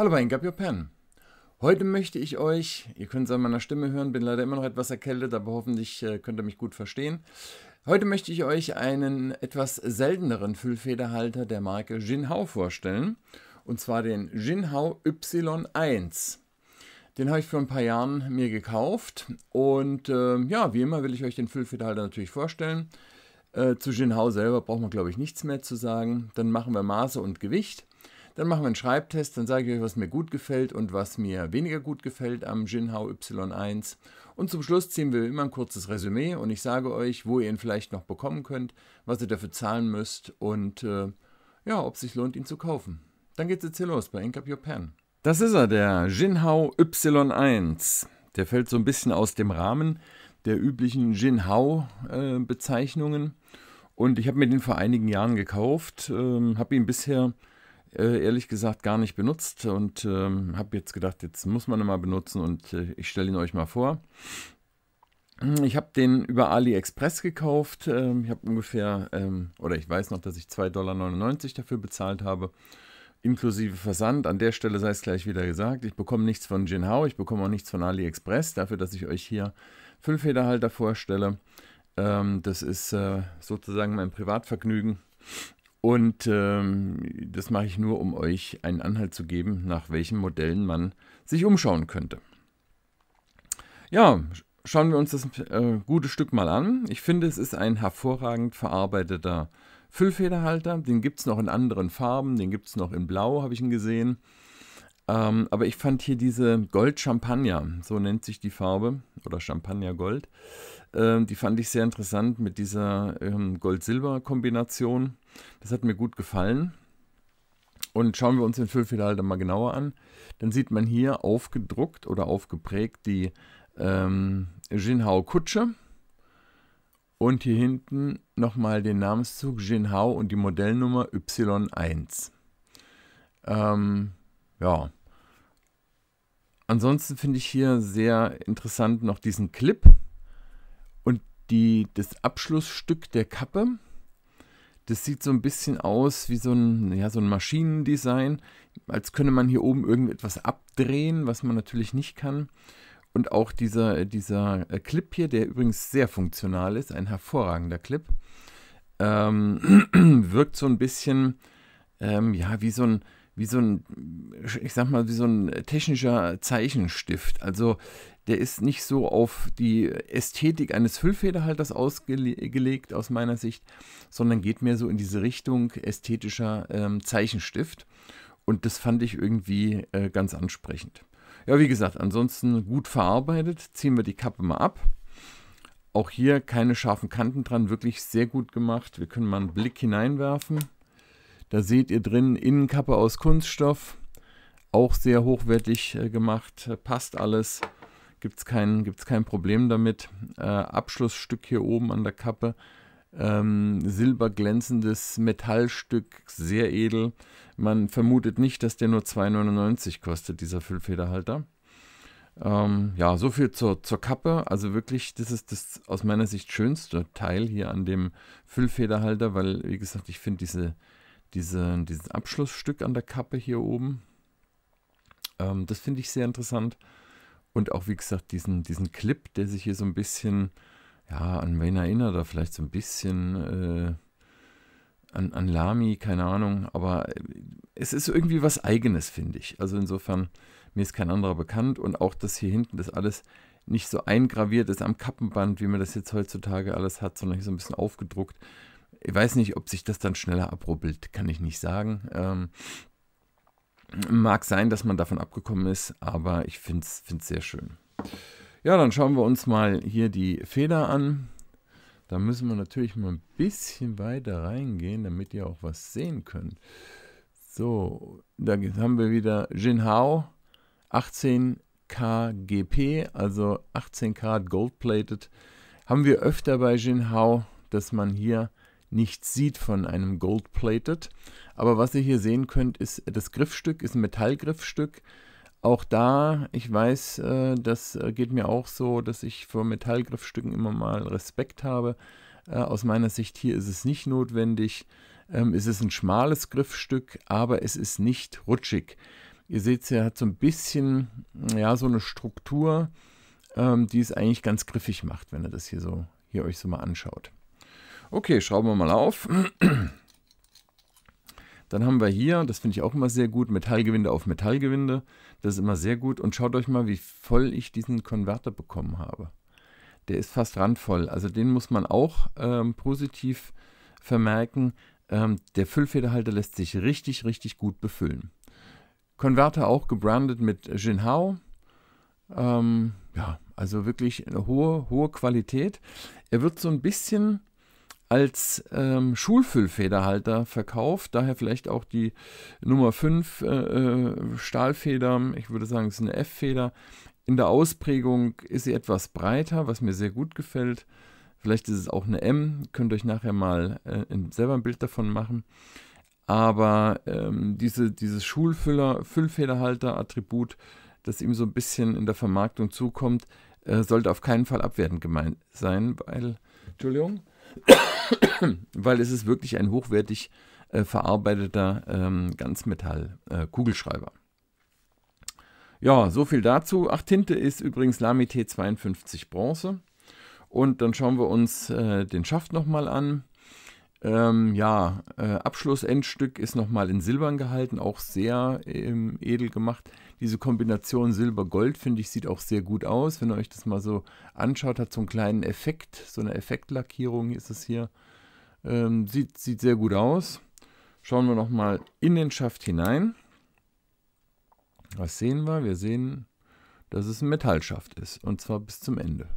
Hallo bei Gab Your Pen. Heute möchte ich euch, ihr könnt es an meiner Stimme hören, bin leider immer noch etwas erkältet, aber hoffentlich äh, könnt ihr mich gut verstehen. Heute möchte ich euch einen etwas selteneren Füllfederhalter der Marke Jinhao vorstellen, und zwar den Jinhao Y1. Den habe ich vor ein paar Jahren mir gekauft und äh, ja, wie immer will ich euch den Füllfederhalter natürlich vorstellen. Äh, zu Jinhao selber braucht man glaube ich nichts mehr zu sagen. Dann machen wir Maße und Gewicht. Dann machen wir einen Schreibtest, dann sage ich euch, was mir gut gefällt und was mir weniger gut gefällt am Jinhao Y1. Und zum Schluss ziehen wir immer ein kurzes Resümee und ich sage euch, wo ihr ihn vielleicht noch bekommen könnt, was ihr dafür zahlen müsst und äh, ja, ob es sich lohnt, ihn zu kaufen. Dann geht's jetzt hier los bei Ink Up Your Pen. Das ist er, der Jinhao Y1. Der fällt so ein bisschen aus dem Rahmen der üblichen Jinhao-Bezeichnungen. Äh, und ich habe mir den vor einigen Jahren gekauft, ähm, habe ihn bisher äh, ehrlich gesagt gar nicht benutzt und ähm, habe jetzt gedacht, jetzt muss man ihn mal benutzen und äh, ich stelle ihn euch mal vor. Hm, ich habe den über AliExpress gekauft. Ähm, ich habe ungefähr, ähm, oder ich weiß noch, dass ich 2,99 Dollar dafür bezahlt habe, inklusive Versand. An der Stelle sei es gleich wieder gesagt, ich bekomme nichts von Jinhao, ich bekomme auch nichts von AliExpress, dafür, dass ich euch hier Füllfederhalter vorstelle. Ähm, das ist äh, sozusagen mein Privatvergnügen. Und ähm, das mache ich nur, um euch einen Anhalt zu geben, nach welchen Modellen man sich umschauen könnte. Ja, schauen wir uns das äh, gute Stück mal an. Ich finde, es ist ein hervorragend verarbeiteter Füllfederhalter. Den gibt es noch in anderen Farben, den gibt es noch in Blau, habe ich ihn gesehen. Ähm, aber ich fand hier diese Gold-Champagner, so nennt sich die Farbe, oder Champagner-Gold, ähm, die fand ich sehr interessant mit dieser ähm, Gold-Silber-Kombination. Das hat mir gut gefallen. Und schauen wir uns den Füllfederal dann mal genauer an. Dann sieht man hier aufgedruckt oder aufgeprägt die ähm, Jinhao Kutsche. Und hier hinten nochmal den Namenszug Jinhao und die Modellnummer Y1. Ähm, ja. Ansonsten finde ich hier sehr interessant noch diesen Clip die, das Abschlussstück der Kappe. Das sieht so ein bisschen aus wie so ein, ja, so ein Maschinendesign, als könne man hier oben irgendetwas abdrehen, was man natürlich nicht kann. Und auch dieser, dieser äh, Clip hier, der übrigens sehr funktional ist, ein hervorragender Clip, ähm, wirkt so ein bisschen ähm, ja, wie so ein, wie so ein, ich sag mal, wie so ein technischer Zeichenstift. Also der ist nicht so auf die Ästhetik eines Füllfederhalters ausgelegt aus meiner Sicht, sondern geht mehr so in diese Richtung ästhetischer ähm, Zeichenstift. Und das fand ich irgendwie äh, ganz ansprechend. Ja, wie gesagt, ansonsten gut verarbeitet. Ziehen wir die Kappe mal ab. Auch hier keine scharfen Kanten dran, wirklich sehr gut gemacht. Wir können mal einen Blick hineinwerfen. Da seht ihr drin Innenkappe aus Kunststoff, auch sehr hochwertig äh, gemacht, passt alles gibt es kein, gibt's kein Problem damit. Äh, Abschlussstück hier oben an der Kappe. Ähm, silberglänzendes Metallstück, sehr edel. Man vermutet nicht, dass der nur 2,99 kostet, dieser Füllfederhalter. Ähm, ja, so viel zur, zur Kappe. Also wirklich, das ist das aus meiner Sicht schönste Teil hier an dem Füllfederhalter, weil, wie gesagt, ich finde diese, diese, dieses Abschlussstück an der Kappe hier oben, ähm, das finde ich sehr interessant. Und auch, wie gesagt, diesen, diesen Clip, der sich hier so ein bisschen, ja, an wen erinnert er vielleicht so ein bisschen äh, an, an Lami, keine Ahnung, aber äh, es ist irgendwie was Eigenes, finde ich. Also insofern, mir ist kein anderer bekannt und auch das hier hinten, das alles nicht so eingraviert ist am Kappenband, wie man das jetzt heutzutage alles hat, sondern hier so ein bisschen aufgedruckt. Ich weiß nicht, ob sich das dann schneller abrubbelt, kann ich nicht sagen. Ähm, Mag sein, dass man davon abgekommen ist, aber ich finde es sehr schön. Ja, dann schauen wir uns mal hier die Feder an. Da müssen wir natürlich mal ein bisschen weiter reingehen, damit ihr auch was sehen könnt. So, da haben wir wieder Jinhao 18KGP, also 18 Karat Goldplated. Haben wir öfter bei Jinhao, dass man hier nichts sieht von einem Goldplated. Aber was ihr hier sehen könnt, ist das Griffstück, ist ein Metallgriffstück. Auch da, ich weiß, äh, das äh, geht mir auch so, dass ich vor Metallgriffstücken immer mal Respekt habe. Äh, aus meiner Sicht hier ist es nicht notwendig. Ähm, es ist ein schmales Griffstück, aber es ist nicht rutschig. Ihr seht, sie hat so ein bisschen, ja, so eine Struktur, ähm, die es eigentlich ganz griffig macht, wenn ihr das hier so, hier euch so mal anschaut. Okay, schrauben wir mal auf. Dann haben wir hier, das finde ich auch immer sehr gut, Metallgewinde auf Metallgewinde. Das ist immer sehr gut. Und schaut euch mal, wie voll ich diesen Konverter bekommen habe. Der ist fast randvoll. Also den muss man auch ähm, positiv vermerken. Ähm, der Füllfederhalter lässt sich richtig, richtig gut befüllen. Konverter auch gebrandet mit Jinhao. Ähm, ja, also wirklich eine hohe, hohe Qualität. Er wird so ein bisschen als ähm, Schulfüllfederhalter verkauft. Daher vielleicht auch die Nummer 5 äh, äh, Stahlfeder. Ich würde sagen, es ist eine F-Feder. In der Ausprägung ist sie etwas breiter, was mir sehr gut gefällt. Vielleicht ist es auch eine M. Könnt euch nachher mal äh, selber ein Bild davon machen. Aber ähm, diese, dieses Schulfüllfederhalter-Attribut, das ihm so ein bisschen in der Vermarktung zukommt, äh, sollte auf keinen Fall abwertend gemeint sein, weil, Entschuldigung, weil es ist wirklich ein hochwertig äh, verarbeiteter ähm, Ganzmetall-Kugelschreiber. Äh, ja, so viel dazu. Ach, Tinte ist übrigens Lamy T52 Bronze. Und dann schauen wir uns äh, den Schaft nochmal an. Ähm, ja, äh, Abschlussendstück ist nochmal in Silbern gehalten, auch sehr ähm, edel gemacht. Diese Kombination Silber-Gold, finde ich, sieht auch sehr gut aus. Wenn ihr euch das mal so anschaut, hat so einen kleinen Effekt, so eine Effektlackierung ist es hier. Ähm, sieht, sieht sehr gut aus. Schauen wir nochmal in den Schaft hinein. Was sehen wir? Wir sehen, dass es ein Metallschaft ist und zwar bis zum Ende.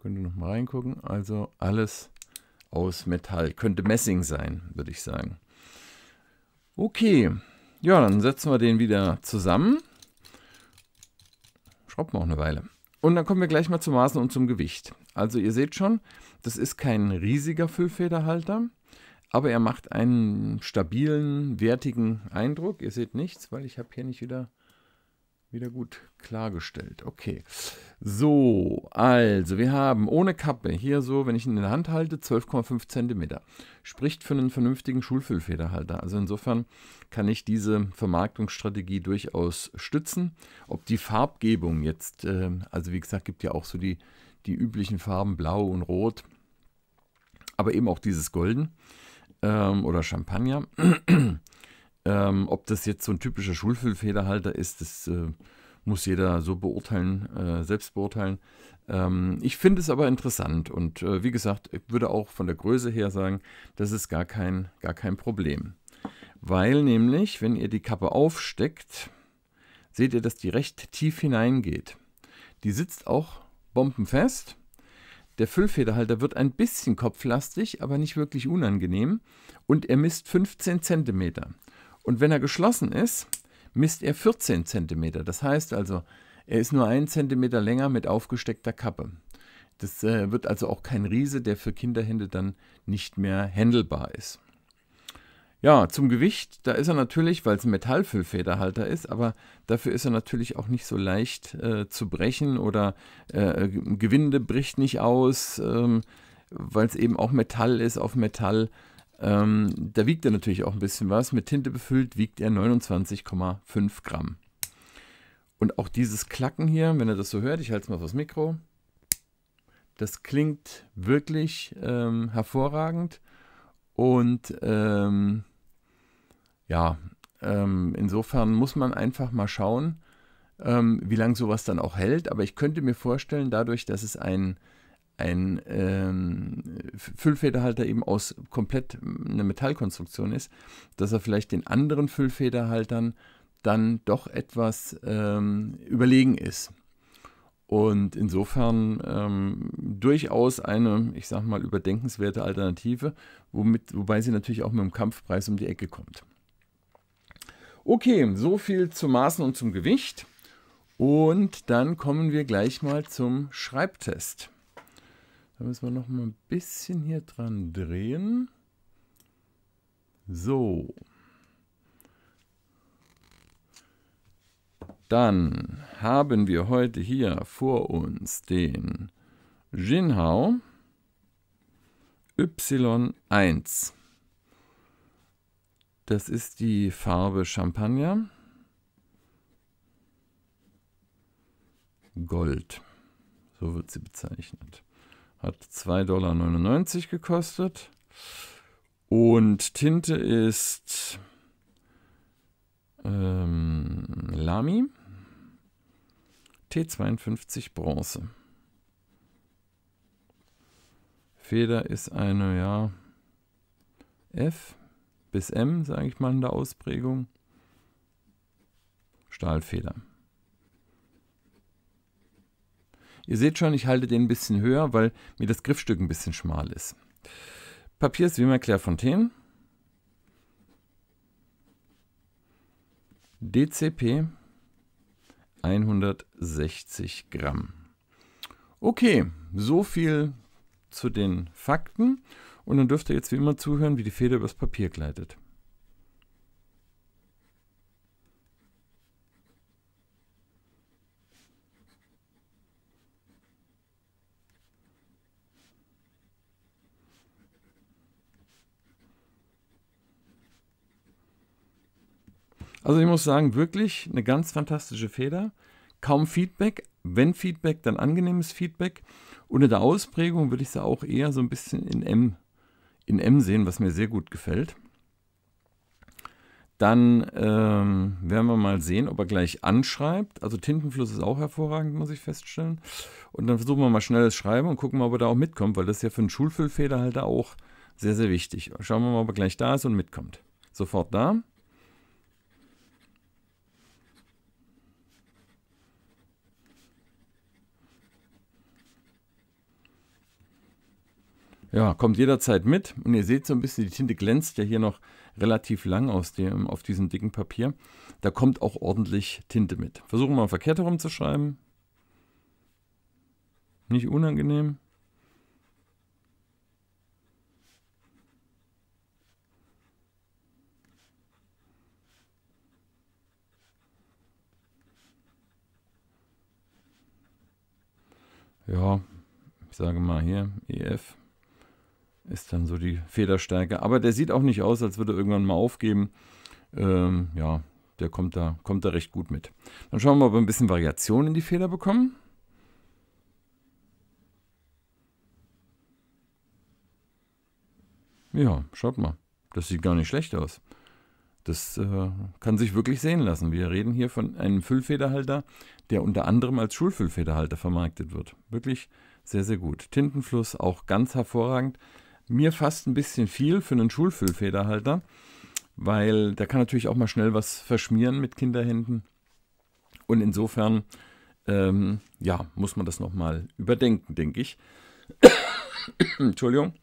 Könnt ihr nochmal reingucken. Also alles aus Metall. Könnte Messing sein, würde ich sagen. Okay, ja, dann setzen wir den wieder zusammen. Schrauben wir auch eine Weile. Und dann kommen wir gleich mal zu Maßen und zum Gewicht. Also ihr seht schon, das ist kein riesiger Füllfederhalter, aber er macht einen stabilen, wertigen Eindruck. Ihr seht nichts, weil ich habe hier nicht wieder wieder gut klargestellt. Okay. So, also wir haben ohne Kappe hier so, wenn ich ihn in der Hand halte, 12,5 cm. Spricht für einen vernünftigen Schulfüllfederhalter. Also insofern kann ich diese Vermarktungsstrategie durchaus stützen. Ob die Farbgebung jetzt, äh, also wie gesagt, gibt ja auch so die, die üblichen Farben Blau und Rot, aber eben auch dieses Golden ähm, oder Champagner. Ähm, ob das jetzt so ein typischer Schulfüllfederhalter ist, das äh, muss jeder so beurteilen, äh, selbst beurteilen. Ähm, ich finde es aber interessant und äh, wie gesagt, ich würde auch von der Größe her sagen, das ist gar kein, gar kein Problem. Weil nämlich, wenn ihr die Kappe aufsteckt, seht ihr, dass die recht tief hineingeht. Die sitzt auch bombenfest. Der Füllfederhalter wird ein bisschen kopflastig, aber nicht wirklich unangenehm. Und er misst 15 Zentimeter. Und wenn er geschlossen ist, misst er 14 cm. Das heißt also, er ist nur einen Zentimeter länger mit aufgesteckter Kappe. Das äh, wird also auch kein Riese, der für Kinderhände dann nicht mehr händelbar ist. Ja, zum Gewicht, da ist er natürlich, weil es ein Metallfüllfederhalter ist, aber dafür ist er natürlich auch nicht so leicht äh, zu brechen oder äh, Gewinde bricht nicht aus, ähm, weil es eben auch Metall ist auf Metall. Ähm, da wiegt er natürlich auch ein bisschen was. Mit Tinte befüllt wiegt er 29,5 Gramm. Und auch dieses Klacken hier, wenn ihr das so hört, ich halte es mal aufs Mikro, das klingt wirklich ähm, hervorragend. Und ähm, ja, ähm, insofern muss man einfach mal schauen, ähm, wie lange sowas dann auch hält. Aber ich könnte mir vorstellen, dadurch, dass es ein ein ähm, Füllfederhalter eben aus komplett hm, einer Metallkonstruktion ist, dass er vielleicht den anderen Füllfederhaltern dann doch etwas ähm, überlegen ist. Und insofern ähm, durchaus eine, ich sag mal, überdenkenswerte Alternative, womit, wobei sie natürlich auch mit dem Kampfpreis um die Ecke kommt. Okay, so viel zu Maßen und zum Gewicht. Und dann kommen wir gleich mal zum Schreibtest. Da müssen wir noch mal ein bisschen hier dran drehen. So. Dann haben wir heute hier vor uns den Jinhao Y1. Das ist die Farbe Champagner. Gold. So wird sie bezeichnet. Hat 2,99 Dollar gekostet. Und Tinte ist ähm, Lamy T52 Bronze. Feder ist eine, ja, F bis M, sage ich mal in der Ausprägung. Stahlfeder. Ihr seht schon, ich halte den ein bisschen höher, weil mir das Griffstück ein bisschen schmal ist. Papier ist wie immer Clairefontaine. DCP 160 Gramm. Okay, so viel zu den Fakten. Und dann dürft ihr jetzt wie immer zuhören, wie die Feder übers Papier gleitet. Also ich muss sagen, wirklich eine ganz fantastische Feder. Kaum Feedback, wenn Feedback, dann angenehmes Feedback. Und in der Ausprägung würde ich sie auch eher so ein bisschen in M, in M sehen, was mir sehr gut gefällt. Dann ähm, werden wir mal sehen, ob er gleich anschreibt. Also Tintenfluss ist auch hervorragend, muss ich feststellen. Und dann versuchen wir mal schnelles Schreiben und gucken mal, ob er da auch mitkommt, weil das ist ja für einen Schulfüllfederhalter auch sehr, sehr wichtig. Schauen wir mal, ob er gleich da ist und mitkommt. Sofort da. Ja, kommt jederzeit mit. Und ihr seht so ein bisschen, die Tinte glänzt ja hier noch relativ lang aus dem, auf diesem dicken Papier. Da kommt auch ordentlich Tinte mit. Versuchen wir mal verkehrt herum zu schreiben. Nicht unangenehm. Ja, ich sage mal hier EF ist dann so die Federstärke. Aber der sieht auch nicht aus, als würde er irgendwann mal aufgeben. Ähm, ja, der kommt da, kommt da recht gut mit. Dann schauen wir mal, ob wir ein bisschen Variation in die Feder bekommen. Ja, schaut mal. Das sieht gar nicht schlecht aus. Das äh, kann sich wirklich sehen lassen. Wir reden hier von einem Füllfederhalter, der unter anderem als Schulfüllfederhalter vermarktet wird. Wirklich sehr, sehr gut. Tintenfluss auch ganz hervorragend mir fast ein bisschen viel für einen Schulfüllfederhalter, weil der kann natürlich auch mal schnell was verschmieren mit Kinderhänden. Und insofern, ähm, ja, muss man das nochmal überdenken, denke ich. Entschuldigung.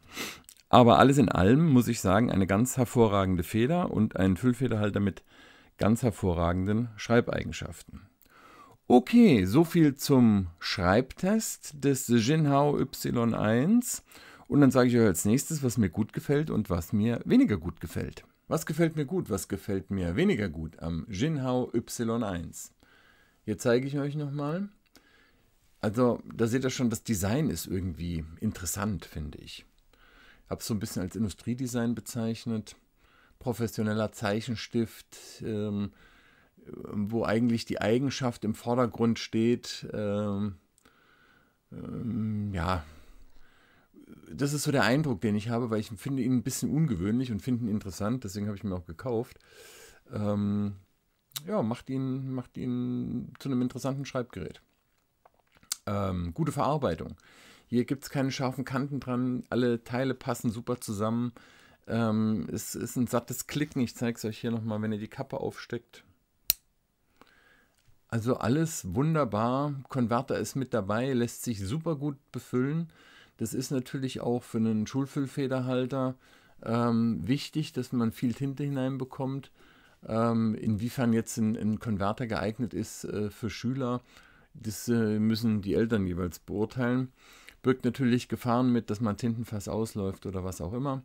Aber alles in allem muss ich sagen, eine ganz hervorragende Feder und ein Füllfederhalter mit ganz hervorragenden Schreibeigenschaften. Okay, so viel zum Schreibtest des Jinhao Y1. Und dann sage ich euch als nächstes, was mir gut gefällt und was mir weniger gut gefällt. Was gefällt mir gut, was gefällt mir weniger gut am Jinhao Y1? Hier zeige ich euch nochmal. Also, da seht ihr schon, das Design ist irgendwie interessant, finde ich. Habe es so ein bisschen als Industriedesign bezeichnet. Professioneller Zeichenstift, ähm, wo eigentlich die Eigenschaft im Vordergrund steht. Ähm, ähm, ja, das ist so der Eindruck, den ich habe, weil ich finde ihn ein bisschen ungewöhnlich und finde ihn interessant, deswegen habe ich ihn mir auch gekauft. Ähm, ja, macht ihn, macht ihn zu einem interessanten Schreibgerät. Ähm, gute Verarbeitung. Hier gibt es keine scharfen Kanten dran, alle Teile passen super zusammen. Ähm, es ist ein sattes Klicken. Ich zeige es euch hier nochmal, wenn ihr die Kappe aufsteckt. Also alles wunderbar. Konverter ist mit dabei, lässt sich super gut befüllen. Das ist natürlich auch für einen Schulfüllfederhalter ähm, wichtig, dass man viel Tinte hineinbekommt. Ähm, inwiefern jetzt ein, ein Konverter geeignet ist äh, für Schüler, das äh, müssen die Eltern jeweils beurteilen. Birgt natürlich Gefahren mit, dass man Tintenfass ausläuft oder was auch immer.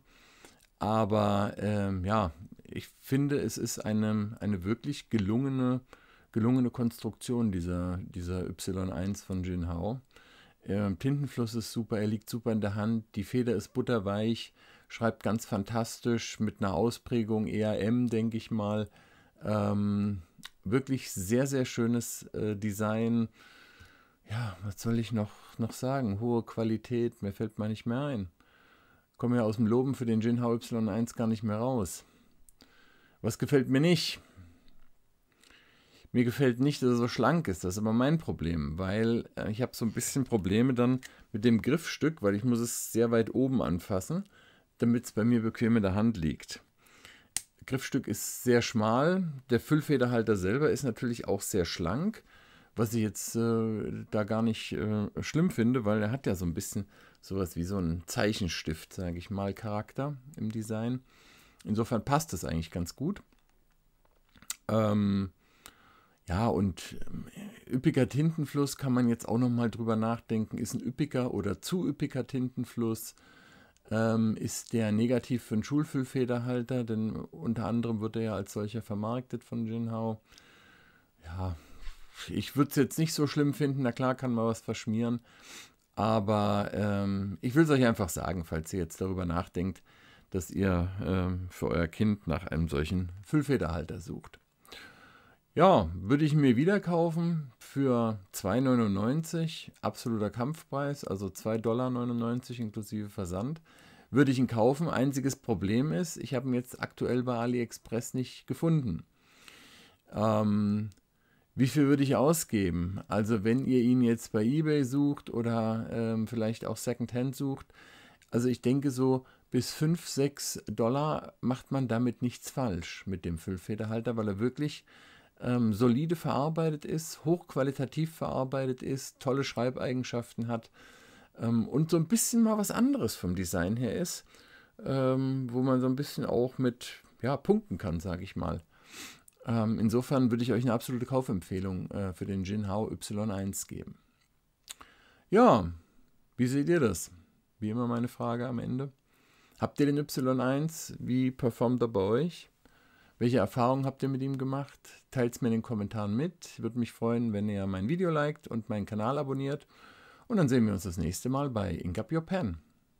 Aber ähm, ja, ich finde, es ist eine, eine wirklich gelungene, gelungene Konstruktion dieser, dieser Y1 von Jin Hao. Ähm, Tintenfluss ist super, er liegt super in der Hand, die Feder ist butterweich, schreibt ganz fantastisch mit einer Ausprägung EAM, denke ich mal. Ähm, wirklich sehr, sehr schönes äh, Design. Ja, was soll ich noch, noch sagen? Hohe Qualität, mir fällt man nicht mehr ein. Komme ja aus dem Loben für den Gin HY1 gar nicht mehr raus. Was gefällt mir nicht? Mir gefällt nicht, dass er so schlank ist. Das ist aber mein Problem, weil äh, ich habe so ein bisschen Probleme dann mit dem Griffstück, weil ich muss es sehr weit oben anfassen, damit es bei mir bequem in der Hand liegt. Griffstück ist sehr schmal. Der Füllfederhalter selber ist natürlich auch sehr schlank, was ich jetzt äh, da gar nicht äh, schlimm finde, weil er hat ja so ein bisschen sowas wie so ein Zeichenstift, sage ich mal, Charakter im Design. Insofern passt es eigentlich ganz gut. Ähm, ja, und ähm, üppiger Tintenfluss kann man jetzt auch nochmal drüber nachdenken. Ist ein üppiger oder zu üppiger Tintenfluss? Ähm, ist der negativ für einen Schulfüllfederhalter? Denn unter anderem wird er ja als solcher vermarktet von Jinhao. Ja, ich würde es jetzt nicht so schlimm finden. Na klar, kann man was verschmieren. Aber ähm, ich will es euch einfach sagen, falls ihr jetzt darüber nachdenkt, dass ihr ähm, für euer Kind nach einem solchen Füllfederhalter sucht. Ja, würde ich mir wieder kaufen für 2,99, absoluter Kampfpreis, also 2,99 Dollar inklusive Versand. Würde ich ihn kaufen. Einziges Problem ist, ich habe ihn jetzt aktuell bei AliExpress nicht gefunden. Ähm, wie viel würde ich ausgeben? Also wenn ihr ihn jetzt bei eBay sucht oder ähm, vielleicht auch Secondhand sucht, also ich denke so bis 5, 6 Dollar macht man damit nichts falsch mit dem Füllfederhalter, weil er wirklich ähm, solide verarbeitet ist, hochqualitativ verarbeitet ist, tolle Schreibeigenschaften hat ähm, und so ein bisschen mal was anderes vom Design her ist, ähm, wo man so ein bisschen auch mit ja, punkten kann, sage ich mal. Ähm, insofern würde ich euch eine absolute Kaufempfehlung äh, für den Jinhao Y1 geben. Ja, wie seht ihr das? Wie immer meine Frage am Ende. Habt ihr den Y1? Wie performt er bei euch? Welche Erfahrungen habt ihr mit ihm gemacht? Teilt es mir in den Kommentaren mit. Ich Würde mich freuen, wenn ihr mein Video liked und meinen Kanal abonniert. Und dann sehen wir uns das nächste Mal bei Ink Up Your Pen.